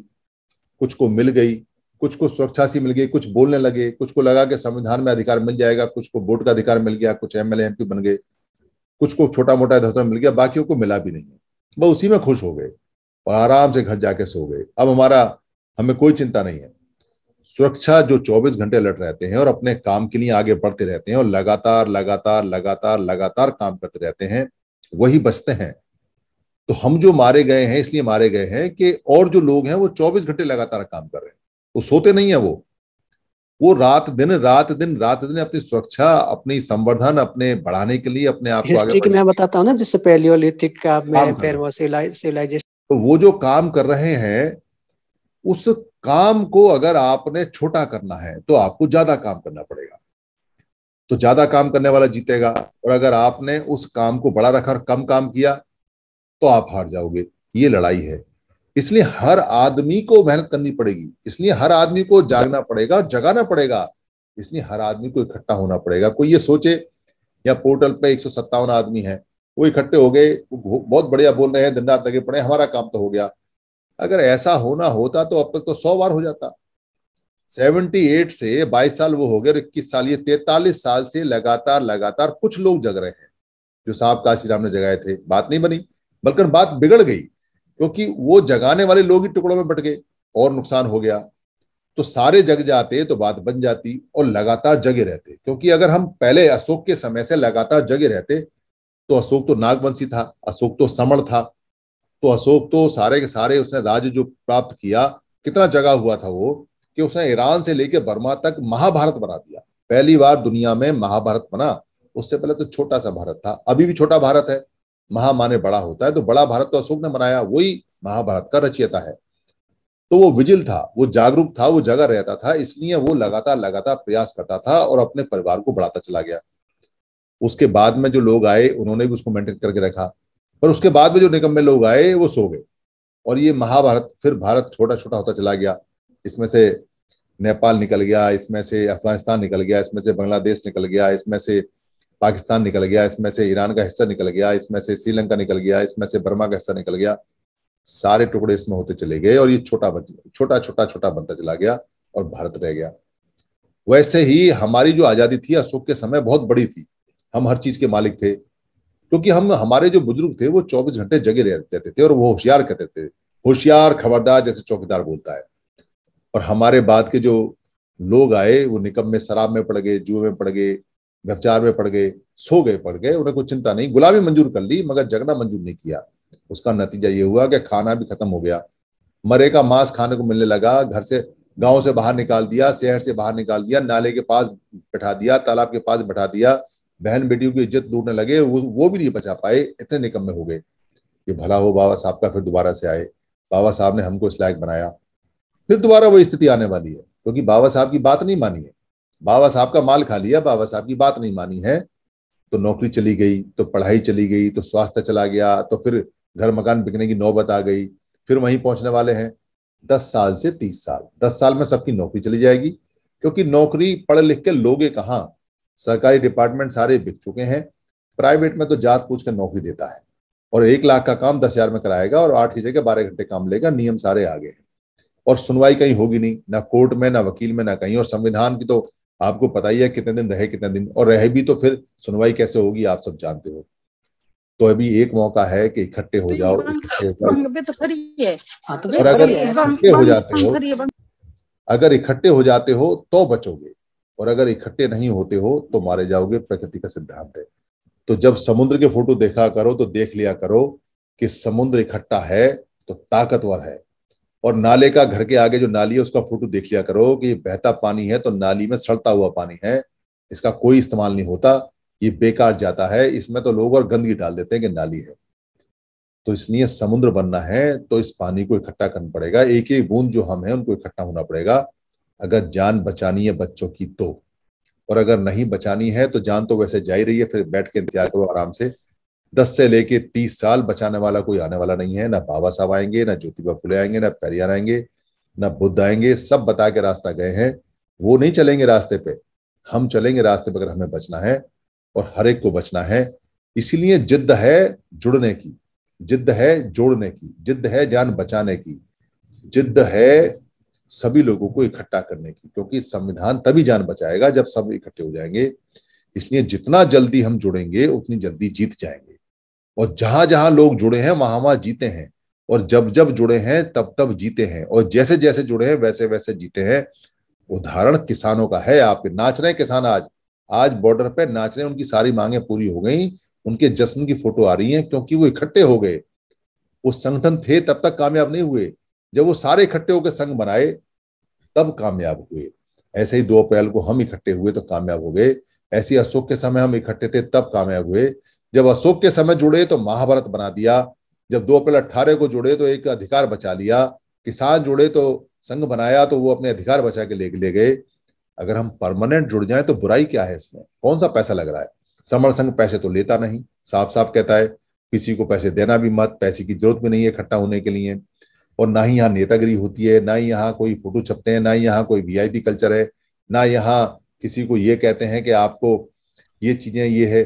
[SPEAKER 4] कुछ को मिल गई कुछ को सुरक्षा सी मिल गई कुछ बोलने लगे कुछ को लगा कि संविधान में अधिकार मिल जाएगा कुछ को वोट का अधिकार मिल गया कुछ एम बन गए कुछ को छोटा मोटा इधर मिल गया बाकी को मिला भी नहीं वह उसी में खुश हो गए और आराम से घर जाके सो गए अब हमारा हमें कोई चिंता नहीं है सुरक्षा जो 24 घंटे लड़ रहते हैं और अपने काम के लिए आगे बढ़ते रहते हैं और लगातार लगातार लगातार लगातार काम करते रहते हैं वही बचते हैं तो हम जो मारे गए हैं इसलिए मारे गए हैं कि और जो लोग हैं वो 24 घंटे लगातार काम कर रहे हैं वो सोते नहीं है वो वो रात दिन रात दिन रात दिन अपनी सुरक्षा अपनी संवर्धन अपने बढ़ाने के लिए अपने आप को आगे मैं
[SPEAKER 1] बताता हूँ ना जैसे पेलियोलिथिक का हाँ, में,
[SPEAKER 4] हाँ। तो वो जो काम कर रहे हैं उस काम को अगर आपने छोटा करना है तो आपको ज्यादा काम करना पड़ेगा तो ज्यादा काम करने वाला जीतेगा और अगर आपने उस काम को बड़ा रखा और कम काम किया तो आप हार जाओगे ये लड़ाई है इसलिए हर आदमी को मेहनत करनी पड़ेगी इसलिए हर आदमी को जागना पड़ेगा और जगाना पड़ेगा इसलिए हर आदमी को इकट्ठा होना पड़ेगा कोई ये सोचे या पोर्टल पे एक आदमी है वो इकट्ठे हो गए बहुत बढ़िया बोल रहे हैं दिन रात लगे पड़े हमारा काम तो हो गया अगर ऐसा होना होता तो अब तक तो सौ बार हो जाता 78 से 22 साल वो हो गए इक्कीस साल ये तैतालीस साल से लगातार लगातार कुछ लोग जग रहे हैं जो साहब काशीराम ने जगाए थे बात नहीं बनी बल्कि बात बिगड़ गई क्योंकि वो जगाने वाले लोग ही टुकड़ों में बट गए और नुकसान हो गया तो सारे जग जाते तो बात बन जाती और लगातार जगे रहते क्योंकि अगर हम पहले अशोक के समय से लगातार जगे रहते तो अशोक तो नागवंशी था अशोक तो समण था तो अशोक तो सारे के सारे उसने राज्य जो प्राप्त किया कितना जगह हुआ था वो कि उसने ईरान से लेकर बर्मा तक महाभारत बना दिया पहली बार दुनिया में महाभारत बना उससे पहले तो छोटा सा भारत था अभी भी छोटा भारत है महामाने बड़ा होता है तो बड़ा भारत तो अशोक ने बनाया वही महाभारत का रचयता है तो वो विजिल था वो जागरूक था वो जगह रहता था इसलिए वो लगातार लगातार प्रयास करता था और अपने परिवार को बढ़ाता चला गया उसके बाद में जो लोग आए उन्होंने भी उसको मेंटेन करके रखा पर उसके बाद में जो निकम्बे लोग आए वो सो गए और ये महाभारत फिर भारत छोटा छोटा होता चला गया इसमें से नेपाल निकल गया इसमें से अफगानिस्तान निकल गया इसमें से बांग्लादेश निकल गया इसमें से पाकिस्तान निकल गया इसमें से ईरान का हिस्सा निकल गया इसमें से श्रीलंका निकल गया इसमें से बर्मा का हिस्सा निकल गया सारे टुकड़े इसमें होते चले गए और ये छोटा छोटा छोटा छोटा बनता चला गया और भारत रह गया वैसे ही हमारी जो आज़ादी थी अशोक के समय बहुत बड़ी थी हम हर चीज़ के मालिक थे क्योंकि हम हमारे जो बुजुर्ग थे वो चौबीस घंटे जगे रहते थे और वो होशियार कहते थे होशियार खबरदार जैसे चौकीदार बोलता है और हमारे बाद के जो लोग आए वो निकम में शराब में पड़ गए जुए में पड़ गए व्यवचार में पड़ गए सो गए पड़ गए उन्हें कोई चिंता नहीं गुलामी मंजूर कर ली मगर जगना मंजूर नहीं किया उसका नतीजा ये हुआ कि खाना भी खत्म हो गया मरे का मांस खाने को मिलने लगा घर से गांव से बाहर निकाल दिया शहर से बाहर निकाल दिया नाले के पास बैठा दिया तालाब के पास बैठा दिया बहन बेटियों की इज्जत लूटने लगे वो वो भी नहीं बचा पाए इतने निकम में हो गए कि भला हो बाबा साहब का फिर दोबारा से आए बाबा साहब ने हमको इस लायक बनाया फिर दोबारा वो स्थिति आने वाली है क्योंकि तो बाबा साहब की बात नहीं मानी है बाबा साहब का माल खा लिया बाबा साहब की बात नहीं मानी है तो नौकरी चली गई तो पढ़ाई चली गई तो स्वास्थ्य चला गया तो फिर घर मकान बिकने की नौबत आ गई फिर वहीं पहुंचने वाले हैं दस साल से तीस साल दस साल में सबकी नौकरी चली जाएगी क्योंकि नौकरी पढ़ लिख के लोगे कहाँ सरकारी डिपार्टमेंट सारे बिक चुके हैं प्राइवेट में तो जात पूछ कर नौकरी देता है और एक लाख का काम दस हजार में कराएगा और आठ की जगह बारह घंटे काम लेगा नियम सारे आगे हैं और सुनवाई कहीं होगी नहीं ना कोर्ट में ना वकील में ना कहीं और संविधान की तो आपको पता ही है कितने दिन रहे कितने दिन और रहे भी तो फिर सुनवाई कैसे होगी आप सब जानते हो तो अभी एक मौका है कि इकट्ठे हो तो जाओ तो
[SPEAKER 2] हाँ, तो और अगर इकट्ठे हो जाते हो
[SPEAKER 4] अगर इकट्ठे हो जाते हो तो बचोगे और अगर इकट्ठे नहीं होते हो तो मारे जाओगे प्रकृति का सिद्धांत है तो जब समुद्र के फोटो देखा करो तो देख लिया करो कि समुद्र इकट्ठा है तो ताकतवर है और नाले का घर के आगे जो नाली है उसका फोटो देख लिया करो कि बहता पानी है तो नाली में सड़ता हुआ पानी है इसका कोई इस्तेमाल नहीं होता ये बेकार जाता है इसमें तो लोग और गंदगी डाल देते हैं कि नाली है तो इसलिए समुद्र बनना है तो इस पानी को इकट्ठा करना पड़ेगा एक एक बूंद जो हम है उनको इकट्ठा होना पड़ेगा अगर जान बचानी है बच्चों की तो और अगर नहीं बचानी है तो जान तो वैसे जा ही रही है फिर बैठ के इंतजार करो आराम से दस से लेके तीस साल बचाने वाला कोई आने वाला नहीं है ना बाबा साहब आएंगे ना ज्योतिबा फुले आएंगे ना पेरियार आएंगे ना बुद्ध आएंगे सब बता के रास्ता गए हैं वो नहीं चलेंगे रास्ते पे हम चलेंगे रास्ते पर अगर हमें बचना है और हर एक को बचना है इसीलिए जिद्द है जुड़ने की जिद्द है जोड़ने की जिद्द है जान बचाने की जिद्द है सभी लोगों को इकट्ठा करने की क्योंकि संविधान तभी जान बचाएगा जब सब इकट्ठे हो जाएंगे इसलिए जितना जल्दी हम जुड़ेंगे उतनी जल्दी जीत जाएंगे और जहां जहां लोग जुड़े हैं वहां वहां जीते हैं और जब जब जुड़े हैं तब तब जीते हैं और जैसे जैसे जुड़े हैं वैसे वैसे जीते हैं उदाहरण किसानों का है आपके नाच रहे किसान आज आज बॉर्डर पे नाच रहे उनकी सारी मांगे पूरी हो गई उनके जश्न की फोटो आ रही है क्योंकि वो इकट्ठे हो गए वो संगठन थे तब तक कामयाब नहीं हुए जब वो सारे इकट्ठे होकर संघ बनाए तब कामयाब हुए ऐसे ही दो अप्रैल को हम इकट्ठे हुए तो कामयाब हो गए ऐसे अशोक के समय हम इकट्ठे थे तब कामयाब हुए जब अशोक के समय जुड़े तो महाभारत बना दिया जब दो अप्रैल अट्ठारह को जुड़े तो एक अधिकार बचा लिया किसान जुड़े तो संघ बनाया तो वो अपने अधिकार बचा के ले ले गए अगर हम परमानेंट जुड़ जाए तो बुराई क्या है इसमें कौन सा पैसा लग रहा है समर संघ पैसे तो लेता नहीं साफ साफ कहता है किसी को पैसे देना भी मत पैसे की जरूरत भी नहीं है इकट्ठा होने के लिए और ना ही यहाँ नेतागिरी होती है ना ही यहाँ कोई फोटो छपते हैं ना ही यहाँ कोई वीआईपी कल्चर है ना यहाँ किसी को ये कहते हैं कि आपको ये चीज़ें ये है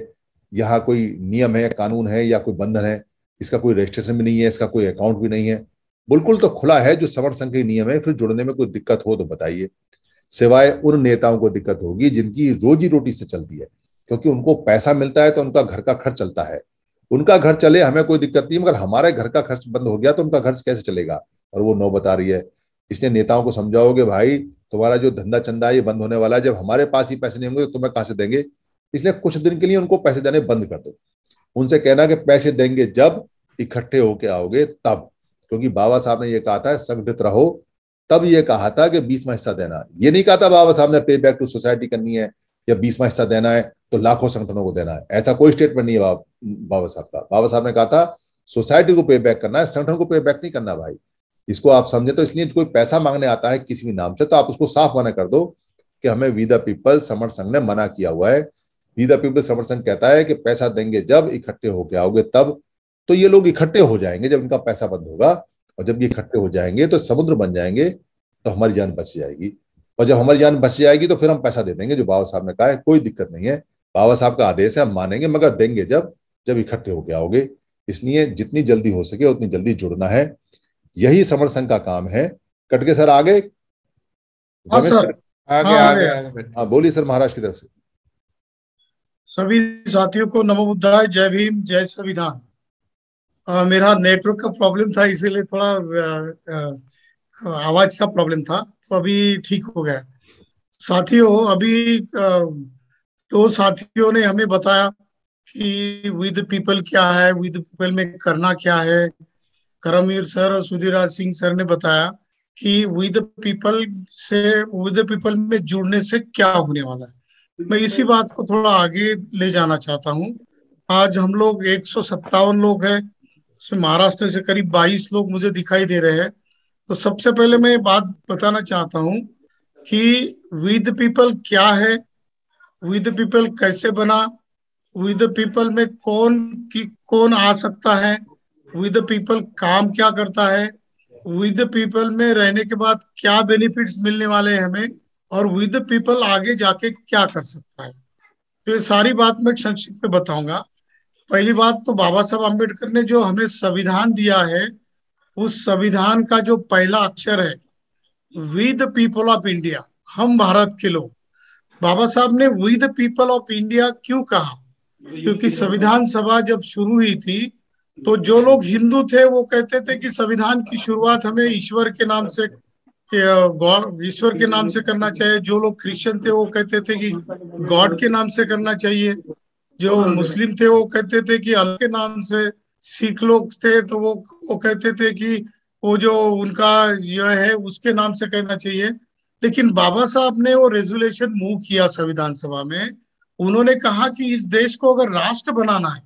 [SPEAKER 4] यहाँ कोई नियम है कानून है या कोई बंधन है इसका कोई रजिस्ट्रेशन भी नहीं है इसका कोई अकाउंट भी नहीं है बिल्कुल तो खुला है जो समर्थ संघ के नियम है फिर जुड़ने में कोई दिक्कत हो तो बताइए सिवाय उन नेताओं को दिक्कत होगी जिनकी रोजी रोटी से चलती है क्योंकि उनको पैसा मिलता है तो उनका घर का खर्च चलता है उनका घर चले हमें कोई दिक्कत नहीं मगर हमारे घर का खर्च बंद हो गया तो उनका खर्च कैसे चलेगा और वो नो बता रही है इसलिए नेताओं को समझाओगे भाई तुम्हारा जो धंधा चंदा है ये बंद होने वाला है जब हमारे पास ही पैसे नहीं होंगे तो तुम्हें कहां से देंगे इसलिए कुछ दिन के लिए उनको पैसे देने बंद कर दो उनसे कहना कि पैसे देंगे जब इकट्ठे होके आओगे तब क्योंकि बाबा साहब ने यह कहा था संगठित रहो तब ये कहा था कि बीसवा हिस्सा देना ये नहीं कहा था बाबा साहब ने पे बैक टू सोसाइटी करनी है या बीसवा हिस्सा देना है तो लाखों संगठनों को देना है ऐसा कोई स्टेटमेंट नहीं है बाबा साहब का बाबा साहब ने कहा था सोसाइटी को पे बैक करना है संगठन को पे बैक नहीं करना भाई इसको आप समझे तो इसलिए कोई पैसा मांगने आता है किसी भी नाम से तो आप उसको साफ मना कर दो कि हमें वी द पीपल समर संघ ने मना किया हुआ है वी द पीपल समर संघ कहता है कि पैसा देंगे जब इकट्ठे होके आओगे तब तो ये लोग इकट्ठे हो जाएंगे जब इनका पैसा बंद होगा और जब ये इकट्ठे हो जाएंगे तो समुद्र बन जाएंगे तो हमारी जान बच जाएगी और जब हमारी जान बच जाएगी तो फिर हम पैसा दे देंगे जो बाबा साहब ने कहा है कोई दिक्कत नहीं है बाबा साहब का आदेश है हम मानेंगे मगर देंगे जब जब इकट्ठे गया होगे इसलिए जितनी जल्दी हो सके उतनी जल्दी जुड़ना है यही समर संघ का काम है कटके सर आगे हाँ सर हाँ, आगे आगे हाँ बोलिए सर महाराज की तरफ से सभी
[SPEAKER 3] साथियों को नमो बुद्धा जय भीम जय संविधान मेरा नेटवर्क का प्रॉब्लम था इसीलिए थोड़ा आ, आ, आवाज का प्रॉब्लम था तो अभी ठीक हो गया साथियों अभी आ, तो साथियों ने हमें बताया कि विद पीपल क्या है विद पीपल में करना क्या है करमवीर सर और सुधीराज सिंह सर ने बताया कि विद पीपल से विद पीपल में जुड़ने से क्या होने वाला है मैं इसी बात को थोड़ा आगे ले जाना चाहता हूँ आज हम लोग एक लोग है महाराष्ट्र से करीब 22 लोग मुझे दिखाई दे रहे हैं तो सबसे पहले मैं बात बताना चाहता हूँ कि विद पीपल क्या है विद पीपल कैसे बना विद पीपल में कौन की कौन आ सकता है विद पीपल काम क्या करता है विद पीपल में रहने के बाद क्या बेनिफिट्स मिलने वाले हैं हमें और विद पीपल आगे जाके क्या कर सकता है तो ये सारी बात मैं संक्षिप्त में बताऊंगा पहली बात तो बाबा साहब अम्बेडकर ने जो हमें संविधान दिया है उस संविधान का जो पहला अक्षर है विद पीपल ऑफ इंडिया हम भारत के लोग बाबा साहब ने we the people of India क्यों कहा क्योंकि संविधान सभा जब शुरू हुई थी तो जो लोग हिंदू थे वो कहते थे कि संविधान की शुरुआत हमें ईश्वर के नाम से गॉड ईश्वर के नाम से करना चाहिए जो लोग क्रिश्चियन थे वो कहते थे कि गॉड के नाम से करना चाहिए जो मुस्लिम थे वो कहते थे कि अल्लाह के नाम से सिख लोग थे तो वो वो कहते थे कि वो जो उनका यह है उसके नाम से कहना चाहिए लेकिन बाबा साहब ने वो रेजुलेशन मूव किया संविधान सभा में उन्होंने कहा कि इस देश को अगर राष्ट्र बनाना है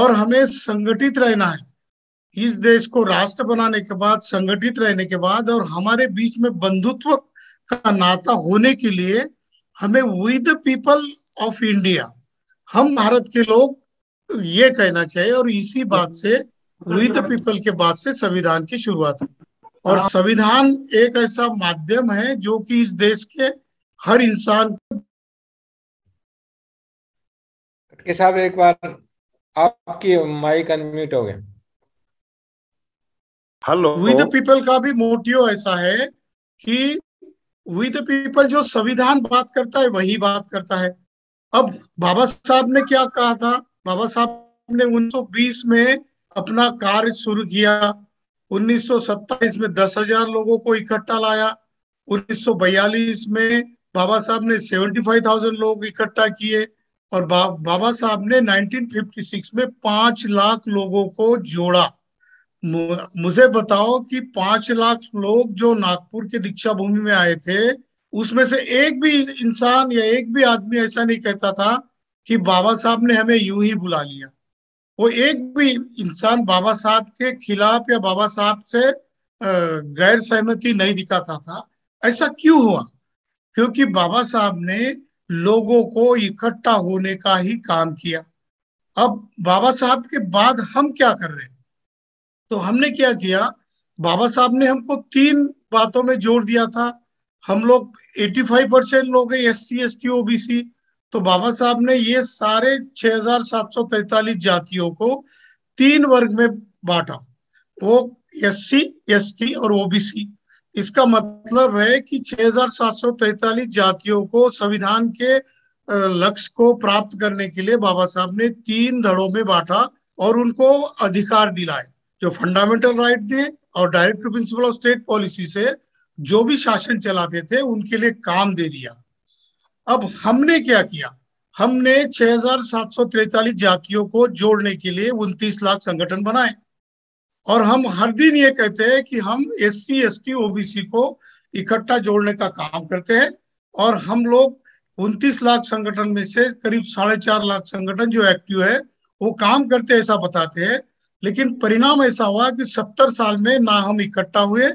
[SPEAKER 3] और हमें संगठित रहना है इस देश को राष्ट्र बनाने के बाद संगठित रहने के बाद और हमारे बीच में बंधुत्व का नाता होने के लिए हमें we the people of India हम भारत के लोग ये कहना चाहिए और इसी बात से वी द पीपल के बाद से संविधान की शुरुआत हुई और हाँ। संविधान एक ऐसा माध्यम है जो कि इस देश के हर इंसान साहब एक बार आपकी माइक अनम्यूट हो गए हेलो विद पीपल का भी मोटिव ऐसा है कि विद पीपल जो संविधान बात करता है वही बात करता है अब बाबा साहब ने क्या कहा था बाबा साहब ने 1920 में अपना कार्य शुरू किया 1927 में 10,000 लोगों को इकट्ठा लाया 1942 में बाबा साहब ने 75,000 लोग इकट्ठा किए और बा, बाबा साहब ने 1956 में पांच लाख लोगों को जोड़ा मुझे बताओ कि पांच लाख लोग जो नागपुर के दीक्षा भूमि में आए थे उसमें से एक भी इंसान या एक भी आदमी ऐसा नहीं कहता था कि बाबा साहब ने हमें यूं ही बुला लिया वो एक भी इंसान बाबा साहब के खिलाफ या बाबा साहब से गैर सहमति नहीं दिखाता था ऐसा क्यों हुआ क्योंकि बाबा साहब ने लोगों को इकट्ठा होने का ही काम किया अब बाबा साहब के बाद हम क्या कर रहे हैं तो हमने क्या किया बाबा साहब ने हमको तीन बातों में जोड़ दिया था हम लोग 85 परसेंट लोग S C S T OBC तो बाबा साहब ने ये सारे छह जातियों को तीन वर्ग में बांटा वो एस सी एस टी और ओबीसी इसका मतलब है कि छह जातियों को संविधान के लक्ष्य को प्राप्त करने के लिए बाबा साहब ने तीन धड़ों में बांटा और उनको अधिकार दिलाए जो फंडामेंटल राइट दिए और direct principle of state policy से जो भी शासन चलाते थे उनके लिए काम दे दिया अब हमने क्या किया हमने छह जातियों को जोड़ने के लिए उनतीस लाख संगठन बनाए और हम हर दिन ये कहते हैं कि हम S C S T OBC को इकट्ठा जोड़ने का काम करते हैं और हम लोग उनतीस लाख संगठन में से करीब साढ़े चार लाख संगठन जो एक्टिव है वो काम करते ऐसा बताते हैं लेकिन परिणाम ऐसा हुआ कि सत्तर साल में ना हम इकट्ठा हुए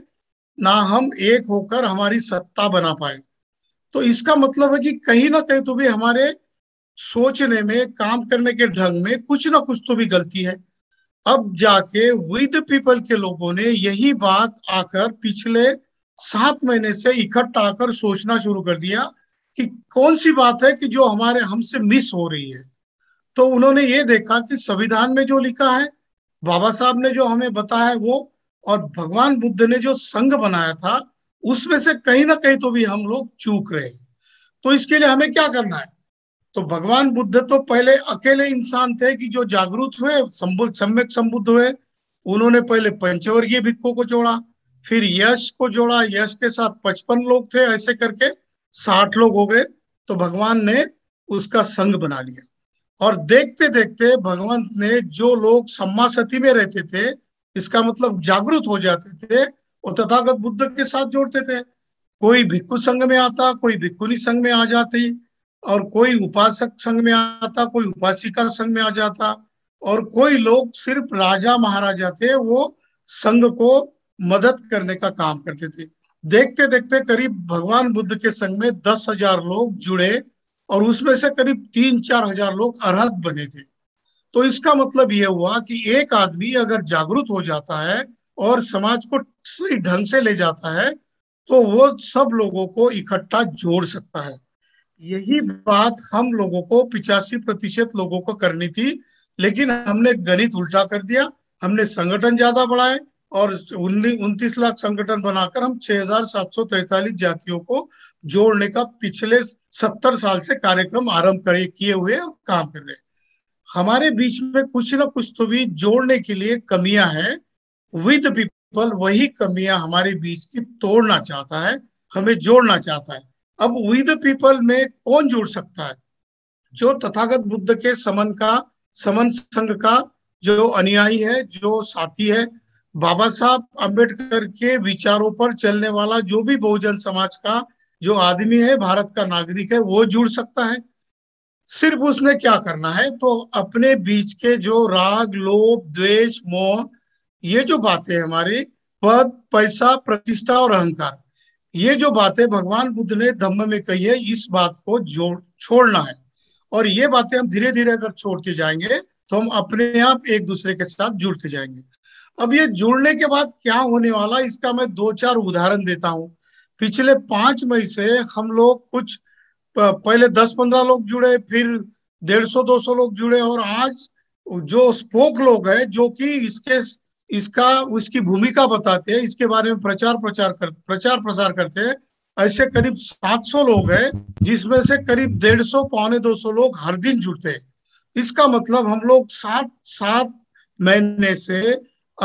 [SPEAKER 3] ना हम एक होकर हमारी सत्ता बना पाए तो इसका मतलब है कि कहीं ना कहीं तो भी हमारे सोचने में काम करने के ढंग में कुछ ना कुछ तो भी गलती है अब जाके विद पीपल के लोगों ने यही बात आकर पिछले सात महीने से इकट्ठा आकर सोचना शुरू कर दिया कि कौन सी बात है कि जो हमारे हमसे मिस हो रही है तो उन्होंने ये देखा कि संविधान में जो लिखा है बाबा साहब ने जो हमें बताया वो और भगवान बुद्ध ने जो संघ बनाया था उसमें से कहीं ना कहीं तो भी हम लोग चूक रहे हैं तो इसके लिए हमें क्या करना है तो भगवान बुद्ध तो पहले अकेले इंसान थे कि जो जागरूक हुए सम्यक संबुद्ध हुए उन्होंने पहले पंचवर्गीय भिक्खों को जोड़ा फिर यश को जोड़ा यश के साथ पचपन लोग थे ऐसे करके साठ लोग हो गए तो भगवान ने उसका संग बना लिया और देखते देखते भगवान ने जो लोग सम्मा सती में रहते थे इसका मतलब जागृत हो जाते थे और तथागत बुद्ध के साथ जोड़ते थे कोई भिक्खु संघ में आता कोई भिक्खुनी संघ में आ जाती और कोई उपासक संघ में आता कोई उपासिका संघ में आ जाता और कोई लोग सिर्फ राजा महाराजा थे वो संघ को मदद करने का काम करते थे देखते देखते करीब भगवान बुद्ध के संघ में दस हजार लोग जुड़े और उसमें से करीब तीन चार हजार लोग अरहत बने थे तो इसका मतलब यह हुआ कि एक आदमी अगर जागरूक हो जाता है और समाज को सही ढंग से ले जाता है तो वो सब लोगों को इकट्ठा जोड़ सकता है यही बात हम लोगों को पिचासी प्रतिशत लोगों को करनी थी लेकिन हमने गणित उल्टा कर दिया हमने संगठन ज्यादा बढ़ाए और उनतीस लाख संगठन बनाकर हम छह जातियों को जोड़ने का पिछले सत्तर साल से कार्यक्रम आरंभ करे किए हुए और काम कर रहे हमारे बीच में कुछ ना कुछ तो भी जोड़ने के लिए कमियां हैं विद पीपल वही कमियां हमारे बीच की तोड़ना चाहता है हमें जोड़ना चाहता है अब विद पीपल में कौन जुड़ सकता है जो तथागत बुद्ध के समन का समन संघ का जो अनुयायी है जो साथी है बाबा साहब अम्बेडकर के विचारों पर चलने वाला जो भी बहुजन समाज का जो आदमी है भारत का नागरिक है वो जुड़ सकता है सिर्फ उसने क्या करना है तो अपने बीच के जो राग लोभ द्वेष मोह ये जो बातें हमारे पद पैसा प्रतिष्ठा और अहंकार ये जो बातें भगवान बुद्ध ने धम्म में कही है इस बात को जोड़ छोड़ना है और ये बातें हम धीरे धीरे अगर छोड़ते जाएंगे तो हम अपने आप एक दूसरे के साथ जुड़ते जाएंगे अब ये जुड़ने के बाद क्या होने वाला इसका मैं दो चार उदाहरण देता हूँ पिछले पांच मई से हम लोग कुछ पहले दस पंद्रह लोग जुड़े फिर डेढ़ सौ दो सौ लोग जुड़े और आज जो स्पोक लोग हैं जो कि इसके इसका उसकी भूमिका बताते हैं इसके बारे में प्रचार प्रचार कर प्रचार प्रसार करते हैं ऐसे करीब 700 लोग हैं जिसमें से करीब 150 पौने 200 लोग हर दिन जुड़ते हैं इसका मतलब हम लोग सात सात महीने से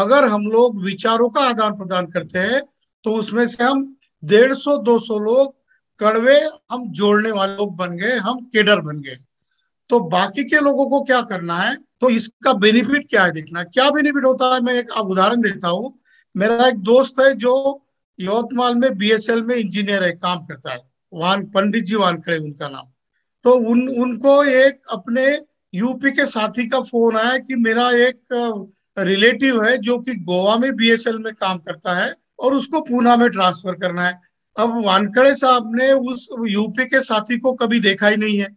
[SPEAKER 3] अगर हम लोग विचारों का आदान प्रदान करते हैं तो उसमें से हम 150 200 लोग कड़वे हम जोड़ने वाले लोग बन गए हम केडर बन गए तो बाकी के लोगों को क्या करना है तो इसका बेनिफिट क्या है देखना क्या बेनिफिट होता है मैं एक उदाहरण देता हूँ मेरा एक दोस्त है जो यवतमाल में बीएसएल में इंजीनियर है काम करता है वान पंडित जी वानखड़े उनका नाम तो उन उनको एक अपने यूपी के साथी का फोन आया कि मेरा एक रिलेटिव है जो कि गोवा में बीएसएल में काम करता है और उसको पूना में ट्रांसफर करना है अब वानखड़े साहब ने उस यूपी के साथी को कभी देखा ही नहीं है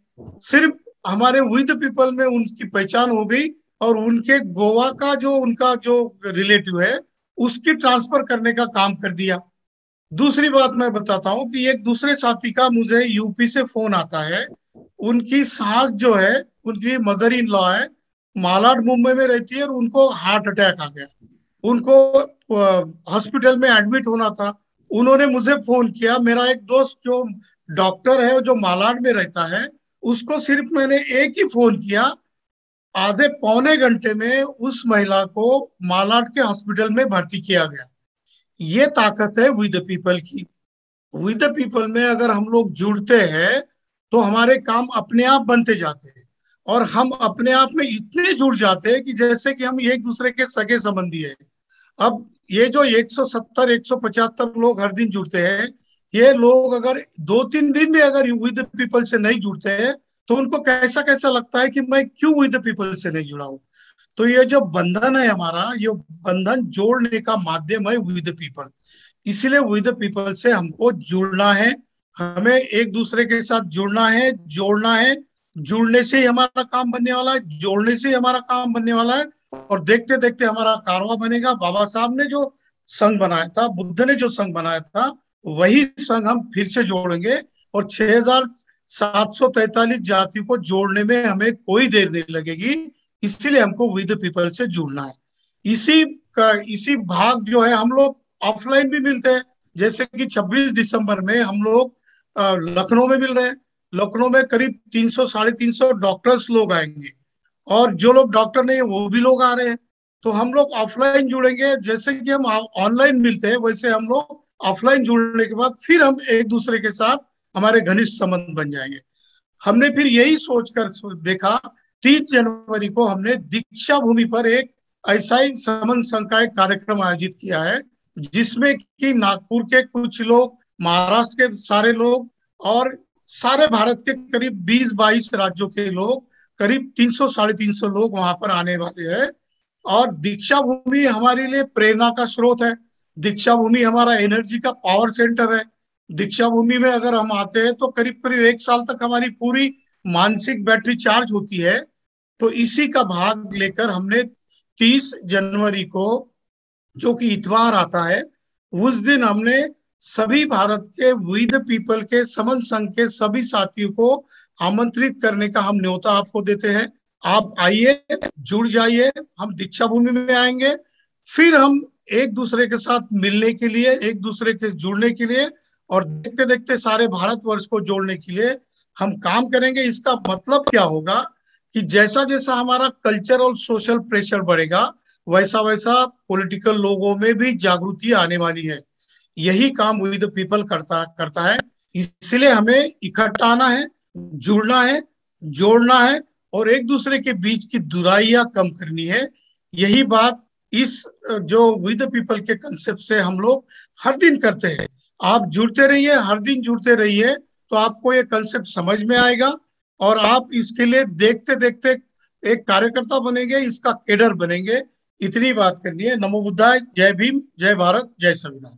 [SPEAKER 3] सिर्फ हमारे विद पीपल में उनकी पहचान हो गई और उनके गोवा का जो उनका जो रिलेटिव है उसकी ट्रांसफर करने का काम कर दिया दूसरी बात मैं बताता हूँ कि एक दूसरे साथी का मुझे यूपी से फोन आता है उनकी सास जो है उनकी मदर इन लॉ है मालाड मुंबई में रहती है और उनको हार्ट अटैक आ गया उनको हॉस्पिटल में एडमिट होना था उन्होंने मुझे फोन किया मेरा एक दोस्त जो डॉक्टर है जो मालाड में रहता है उसको सिर्फ मैंने एक ही फोन किया आधे पौने घंटे में उस महिला को मालाड के हॉस्पिटल में भर्ती किया गया ये ताकत है विद पीपल की विद पीपल में अगर हम लोग जुड़ते हैं तो हमारे काम अपने आप बनते जाते हैं और हम अपने आप में इतने जुड़ जाते हैं कि जैसे कि हम एक दूसरे के सगे संबंधी है अब ये जो 170 175 लोग हर दिन जुड़ते हैं ये लोग अगर दो तीन दिन भी अगर विद पीपल से नहीं जुड़ते हैं तो उनको कैसा कैसा लगता है कि मैं क्यों विद पीपल से नहीं जुड़ा हूं तो ये जो बंधन है हमारा ये बंधन जोड़ने का माध्यम है विद पीपल इसलिए विद पीपल से हमको जुड़ना है हमें एक दूसरे के साथ जुड़ना है जोड़ना है जुड़ने से ही हमारा काम बनने वाला है जोड़ने से ही हमारा काम बनने वाला है और देखते देखते हमारा कारवा बनेगा बाबा साहब ने जो संघ बनाया था बुद्ध ने जो संघ बनाया था वही संघ हम फिर से जोड़ेंगे और 6,743 जातियों को जोड़ने में हमें कोई देर नहीं लगेगी इसीलिए हमको विद पीपल से जुड़ना है इसी का इसी भाग जो है हम लोग ऑफलाइन भी मिलते हैं जैसे कि 26 दिसंबर में हम लोग लखनऊ में मिल रहे हैं लखनऊ में करीब 300 साढ़े तीन सौ डॉक्टर्स लोग आएंगे और जो लोग डॉक्टर नहीं है वो भी लोग आ रहे हैं तो हम लोग ऑफलाइन जुड़ेंगे जैसे कि हम ऑनलाइन मिलते हैं वैसे हम लोग ऑफलाइन जुड़ने के बाद फिर हम एक दूसरे के साथ हमारे घनिष्ठ संबंध बन जाएंगे हमने फिर यही सोचकर देखा तीस जनवरी को हमने दीक्षा भूमि पर एक ऐसा ही समन संकाय कार्यक्रम आयोजित किया है जिसमें कि नागपुर के कुछ लोग महाराष्ट्र के सारे लोग और सारे भारत के करीब 20-22 राज्यों के लोग करीब 300 साढ़े तीन सौ लोग वहां पर आने वाले हैं और दीक्षा भूमि हमारे लिए प्रेरणा का स्रोत है दीक्षा भूमि हमारा एनर्जी का पावर सेंटर है दीक्षा भूमि में अगर हम आते हैं तो करीब करीब एक साल तक हमारी पूरी मानसिक बैटरी चार्ज होती है तो इसी का भाग लेकर हमने 30 जनवरी को जो कि इतवार आता है उस दिन हमने सभी भारत के विद पीपल के समन संघ के सभी साथियों को आमंत्रित करने का हम न्योता आपको देते हैं आप आइए जुड़ जाइए हम दीक्षा भूमि में आएंगे फिर हम एक दूसरे के साथ मिलने के लिए एक दूसरे के जुड़ने के लिए और देखते देखते सारे भारतवर्ष को जोड़ने के लिए हम काम करेंगे इसका मतलब क्या होगा कि जैसा जैसा हमारा कल्चर और सोशल प्रेशर बढ़ेगा वैसा वैसा पॉलिटिकल लोगों में भी जागृति आने वाली है यही काम विद पीपल करता करता है इसलिए हमें इकट्ठा आना है जुड़ना है जोड़ना है और एक दूसरे के बीच की दुराइयां कम करनी है यही बात इस जो विद पीपल के कंसेप्ट से हम लोग हर दिन करते हैं आप जुड़ते रहिए हर दिन जुड़ते रहिए तो आपको ये कंसेप्ट समझ में आएगा और आप इसके लिए देखते देखते एक कार्यकर्ता बनेंगे इसका केडर बनेंगे इतनी बात करनी है नमो बुद्धाय जय भीम जय भारत जय संविधान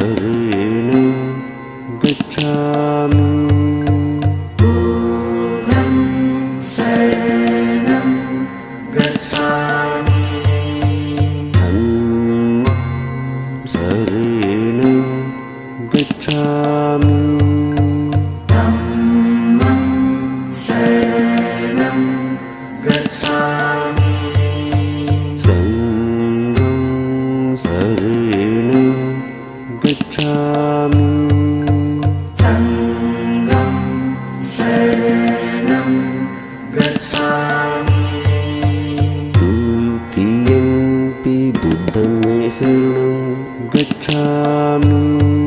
[SPEAKER 4] ऋणी गच्छामि
[SPEAKER 1] तीयमपि बुद्धं गच्छामि